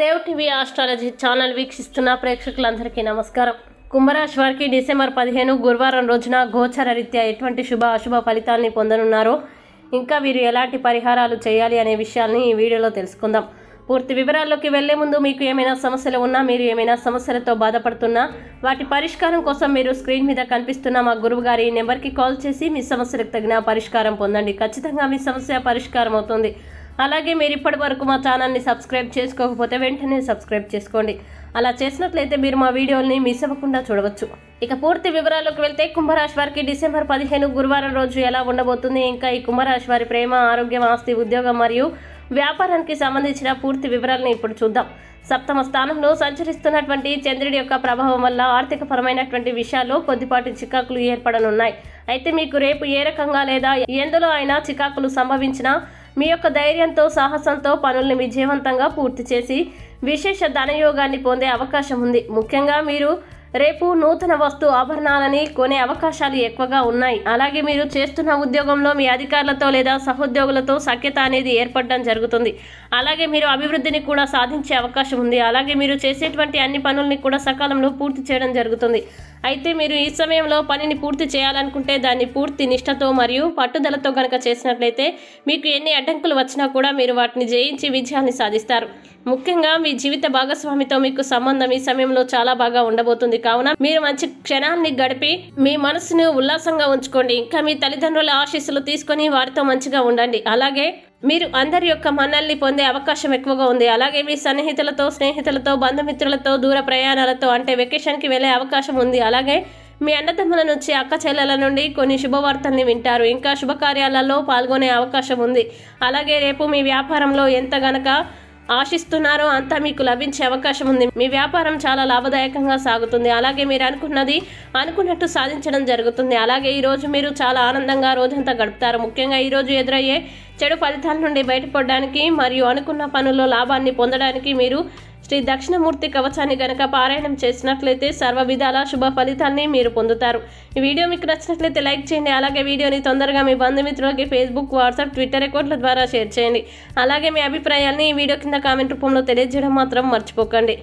Dev TV astrology channel వీక్షిస్తున్న ప్రేక్షకులందరికీ నమస్కారం కుంభరాశి వారికి డిసెంబర్ పదిహేను గురువారం రోజున గోచర రీత్యా ఎటువంటి శుభ అశుభ ఫలితాల్ని పొందనున్నారో ఇంకా వీరు ఎలాంటి పరిహారాలు చేయాలి అనే విషయాన్ని ఈ వీడియోలో తెలుసుకుందాం పూర్తి వివరాల్లోకి వెళ్లే ముందు మీకు ఏమైనా సమస్యలు ఉన్నా మీరు ఏమైనా సమస్యలతో బాధపడుతున్నా వాటి పరిష్కారం కోసం మీరు స్క్రీన్ మీద కనిపిస్తున్న మా గురువు గారి నెంబర్కి కాల్ చేసి మీ సమస్యలకు తగిన పరిష్కారం పొందండి ఖచ్చితంగా మీ సమస్య పరిష్కారం అవుతుంది అలాగే మీరు ఇప్పటి వరకు మా ఛానల్ని సబ్స్క్రైబ్ చేసుకోకపోతే వెంటనే సబ్స్క్రైబ్ చేసుకోండి అలా చేసినట్లయితే మీరు మా వీడియోని మిస్ అవ్వకుండా చూడవచ్చు ఇక పూర్తి వివరాల్లోకి వెళ్తే కుంభరాశి వారికి డిసెంబర్ పదిహేను గురువారం రోజు ఎలా ఉండబోతుంది ఇంకా ఈ కుంభరాశి వారి ప్రేమ ఆరోగ్యం ఆస్తి ఉద్యోగం మరియు వ్యాపారానికి సంబంధించిన పూర్తి వివరాలను ఇప్పుడు చూద్దాం సప్తమ స్థానంలో సంచరిస్తున్నటువంటి చంద్రుడి యొక్క ప్రభావం వల్ల ఆర్థిక పరమైనటువంటి విషయాల్లో కొద్దిపాటి చికాకులు ఏర్పడనున్నాయి అయితే మీకు రేపు ఏ రకంగా లేదా ఎందులో అయినా చికాకులు సంభవించినా మీ యొక్క ధైర్యంతో సాహసంతో పనుల్ని విజయవంతంగా పూర్తి చేసి విశేష ధనయోగాన్ని పొందే అవకాశం ఉంది ముఖ్యంగా మీరు రేపు నూతన వస్తు ఆభరణాలని కొనే అవకాశాలు ఎక్కువగా ఉన్నాయి అలాగే మీరు చేస్తున్న ఉద్యోగంలో మీ అధికారులతో లేదా సహోద్యోగులతో సఖ్యత అనేది ఏర్పడడం జరుగుతుంది అలాగే మీరు అభివృద్ధిని కూడా సాధించే అవకాశం ఉంది అలాగే మీరు చేసేటువంటి అన్ని పనుల్ని కూడా సకాలంలో పూర్తి చేయడం జరుగుతుంది అయితే మీరు ఈ సమయంలో పనిని పూర్తి చేయాలనుకుంటే దాన్ని పూర్తి నిష్టతో మరియు పట్టుదలతో కనుక చేసినట్లయితే మీకు ఎన్ని అడ్డంకులు వచ్చినా కూడా మీరు వాటిని జయించి విజయాన్ని సాధిస్తారు ముఖ్యంగా మీ జీవిత భాగస్వామితో మీకు సంబంధం ఈ సమయంలో చాలా బాగా ఉండబోతుంది కావున మీరు మంచి క్షణాన్ని గడిపి మీ మనసును ఉల్లాసంగా ఉంచుకోండి ఇంకా మీ తల్లిదండ్రుల ఆశీస్సులు తీసుకొని వారితో మంచిగా ఉండండి అలాగే మీరు అందరి యొక్క మన్నల్ని పొందే అవకాశం ఎక్కువగా ఉంది అలాగే మీ సన్నిహితులతో స్నేహితులతో బంధుమిత్రులతో దూర ప్రయాణాలతో అంటే వెకేషన్కి వెళ్ళే అవకాశం ఉంది అలాగే మీ అన్నదమ్ముల నుంచి అక్క చెల్లెల నుండి కొన్ని శుభవార్తల్ని వింటారు ఇంకా శుభకార్యాలలో పాల్గొనే అవకాశం ఉంది అలాగే రేపు మీ వ్యాపారంలో ఎంత గనక ఆశిస్తున్నారో అంతా మీకు లభించే అవకాశం ఉంది మీ వ్యాపారం చాలా లాభదాయకంగా సాగుతుంది అలాగే మీరు అనుకున్నది అనుకున్నట్టు సాధించడం జరుగుతుంది అలాగే ఈరోజు మీరు చాలా ఆనందంగా రోజంతా గడుపుతారు ముఖ్యంగా ఈరోజు ఎదురయ్యే చెడు ఫలితాల నుండి బయటపడడానికి మరియు అనుకున్న పనుల్లో లాభాన్ని పొందడానికి మీరు శ్రీ దక్షిణమూర్తి కవచాన్ని గనక పారాయణం చేసినట్లయితే సర్వ విధాల శుభ ఫలితాన్ని మీరు పొందుతారు ఈ వీడియో మీకు నచ్చినట్లయితే లైక్ చేయండి అలాగే వీడియోని తొందరగా మీ బంధుమిత్రులకి ఫేస్బుక్ వాట్సాప్ ట్విట్టర్ అకౌంట్ల ద్వారా షేర్ చేయండి అలాగే మీ అభిప్రాయాన్ని ఈ వీడియో కింద కామెంట్ రూపంలో తెలియజేయడం మాత్రం మర్చిపోకండి